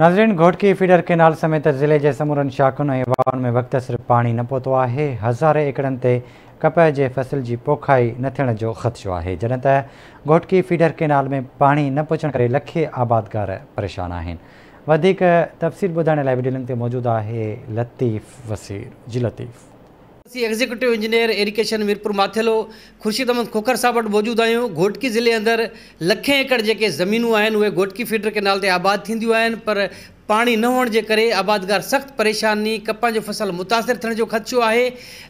नाज़रीन घोट की फीडर केनाल समेत ज़िले के समूर शाखन ऐं में वक़्त सिर पानी न पहुतो है हज़ारे एकड़नि कपह के फसल की पोखाई न थियण जो ख़दशो है जैत त फीडर केनाल में पानी न पहुचण कर लखे आबादगार परेशान तफ़सील ॿुधाइण लाइन मौजूद है लतीफ़ वसीर जी लतीफ़ असी executive engineer irrigation Mirpur Mathelo Khurshid Ahmed Khokhar साहब वटि मौजूदु आहियूं घोटकी ज़िले अंदरि लखें एकड़ जेके ज़मीनूं आहिनि उहे घोटकी फीडर केनाल ते आबादु थींदियूं आहिनि पर पानी न होने के करे आबादगार सख्त परेशानी कपह जो फसल मुतासिर थियण ख़दशो आहे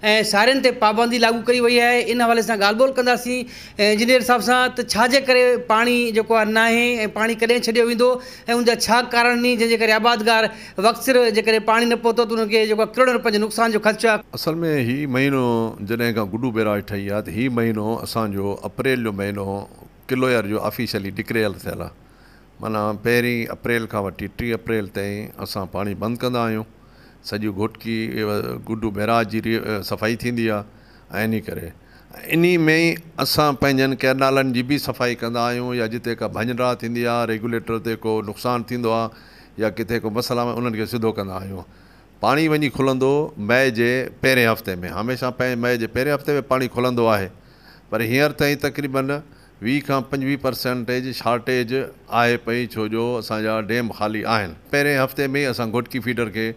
ऐं सारियुनि पाबंदी लागू कई वही है इन हवा से ॻाल्हि ॿोल इंजीनियर साहब सां पानी छाजे करे पानी कदें आहे नाहे उनका कारण नी जंहिंजे करे आबादगार वक़्तु सिर जेकॾहिं पाणी न पहुतो त उन्हनि खे जेको नुक़सान जो ख़दशो आहे असल में हीउ महीनो जैसे खां गुडू बैराज ठही आहे त हीउ महीनो असांजो अप्रैल जो महीनो किलोयर जो ऑफिशियली डिक्लेयर थियलु माना पहिरीं अप्रैल खां वठी टीह अप्रैल ताईं असां पाणी बंदि कंदा आहियूं सॼो घोटकी गुडू बहिराज जी सफ़ाई थींदी आहे ऐं इन करे इन में ई असां पंहिंजनि केनालनि जी बि सफ़ाई कंदा आहियूं या जिते का भंजरा थींदी आहे रेगुलेटर ते को नुक़सानु थींदो आहे या किथे को मसाला में उन्हनि खे सिधो कंदा आहियूं पाणी वञी खुलंदो मई जे पहिरें हफ़्ते में हमेशह पंहिंजे मई जे पहिरें हफ़्ते में पाणी खुलंदो आहे पर हींअर ताईं तक़रीबनि वी का पंजवीह परसेंटेज शॉर्टेज आए पी छो जो असांजा डैम ख़ाली आहिनि पहिरें हफ़्ते में अस घोटकी फीडर के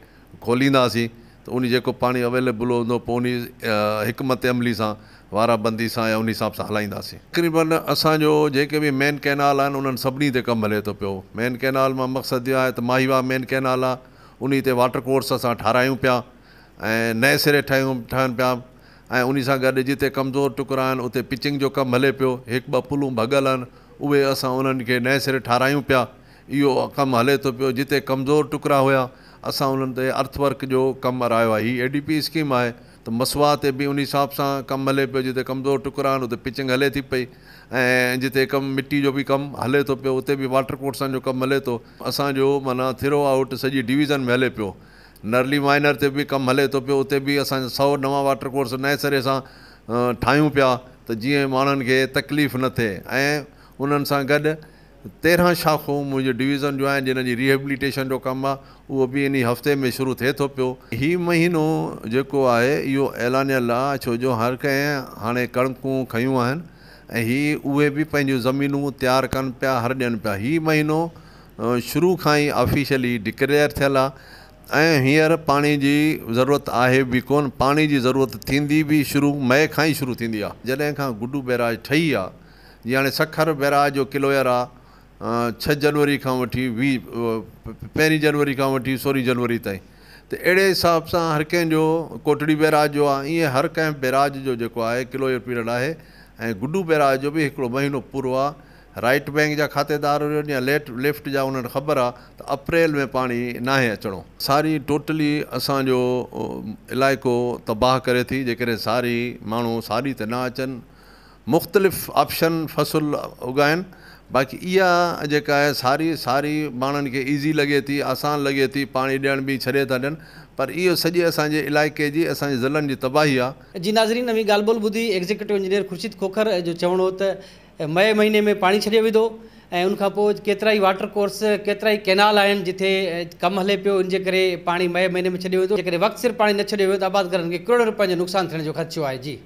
खोलींदासीं तो उन जो पानी अवेलेबल हों पोइ उन हिकमत अमली सां वाराबंदी सां या उन हिसाब से हलाईंदासीं तक़रीबन असांजो जेके बि मेन कैनाल आहिनि उन्हनि सभिनी ते कमु हले थो मेन कैनाल में मकसद इहो आहे त माहीवा मेन कैनाल आहे उन वाटर कोर्स असां ठारायूं पिया नए सिरे ठाहियूं ठाहिनि पिया અને ઉની સા ગરજે જિતે કમજોર ટુકરાન ઉતે પિચિંગ જો કમ હલે પ્યો એક બપલું ભગલન ઓવે આસા ઓનન કે નય સર ઠરાયઉ પ્યા યો કમ હલે તો પ્યો જિતે કમજોર ટુકરા હોયા આસા ઓનન તે અર્થવર્ક જો કમ અરાયો હી એડીપી સ્કીમ આ તો મસવાતે બી ઉની સાફ સા કમ હલે પ્યો જિતે કમજોર ટુકરાન ઉતે પિચિંગ હલે થી પઈ એ જિતે કમ મટી જો બી કમ હલે તો પ્યો ઉતે બી વોટર કોર્ટસ જો કમ હલે તો આસા જો મના થરો આઉટ સજી ડિવિઝન મે હલે પ્યો नर्ली माइनर ते बि कमु हले थो पियो उते बि असां सौ नवां वाटर कोर्स नए सिरे सां ठाहियूं पिया त जीअं माण्हुनि खे तकलीफ़ न थिए ऐं उन्हनि सां गॾु तेरहं शाखूं मुंहिंजे डिवीज़न जो आहिनि जिन जी रिहेबिलिटेशन जो कमु आहे उहो बि इन हफ़्ते में शुरू थिए थो पियो हीउ महीनो जेको आहे इहो ऐलानियल आहे छो जो हर कंहिं हाणे कणिकूं खयूं आहिनि ऐं हीअ उहे बि पंहिंजूं ज़मीनूं तयारु कनि पिया हर ॾियनि पिया हीउ महीनो शुरू खां ई ऑफिशियली डिक्लेयर थियलु आहे ऐं हींअर पाणी जी ज़रूरत आहे बि कोन पाणी जी ज़रूरत थींदी बि शुरू मए खां ई शुरू थींदी आहे जॾहिं खां गुडू बैराज ठही आहे जीअं हाणे सखर बैराज जो किलोयर आहे छह जनवरी खां वठी वीह पहिरीं जनवरी खां वठी सोरहीं जनवरी ताईं त अहिड़े हिसाब सां हर कंहिंजो कोटड़ी बैराज जो आहे ईअं हर कंहिं बैराज जो जेको आहे किलोयर पीरियड आहे ऐं गुडू बैराज जो बि हिकिड़ो महीनो पूरो आहे राइट बैंक जा खातेदार हुजनि या लेट लेफ्ट जा हुननि ख़बर आहे त अप्रैल में पाणी नाहे अचिणो सारी टोटली असांजो इलाइक़ो तबाह करे थी जेकॾहिं साड़ी माण्हू साड़ी ते न अचनि मुख़्तलिफ़ ऑप्शन फसल उगन बाक़ी इका सारी सारी माण्हुनि के ईज़ी लगे थी आसान लगे थी पानी ॾियण भी छे था दियन पर यो सजे असांजे इलाके की अस ज़िलनि की तबाही आ जी नाज़रीन नवी गाल बोल बुधी एग्ज़ीक्यूटिव इंजीनियर ख़ुर्शीद खोखर जो चवण हो त मई महीने में पानी छे वो ऐं केतरा पोइ वाटर कोर्स केतरा ई कैनाल जिथे कम हल्ले पो इन पानी मई महीने में छॾियो जो वक्त जेकॾहिं वक़्तु सिर पाणी न छॾियो तो त आबादगारनि करोड़ रुपये जो नुक़सानु थियण जो जी